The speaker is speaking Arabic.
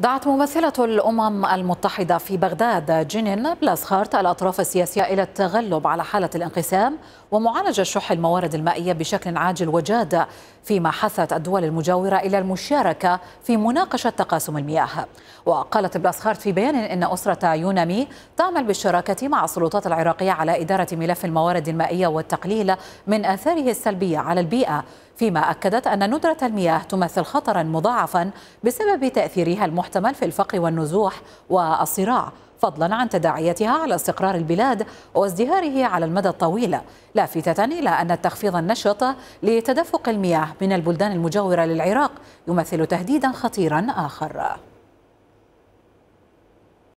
دعت ممثلة الأمم المتحدة في بغداد جينين بلاسخارت الأطراف السياسية إلى التغلب على حالة الانقسام ومعالجة شح الموارد المائية بشكل عاجل وجاد فيما حثت الدول المجاورة إلى المشاركة في مناقشة تقاسم المياه وقالت بلاسخارت في بيان إن أسرة يونامي تعمل بالشراكة مع السلطات العراقية على إدارة ملف الموارد المائية والتقليل من آثاره السلبية على البيئة فيما أكدت أن ندرة المياه تمثل خطرا مضاعفا بسبب تأثيرها المحيط المحتمل في الفقر والنزوح والصراع فضلا عن تداعياتها على استقرار البلاد وازدهاره على المدى الطويل لافتة إلى أن التخفيض النشط لتدفق المياه من البلدان المجاورة للعراق يمثل تهديدا خطيرا آخر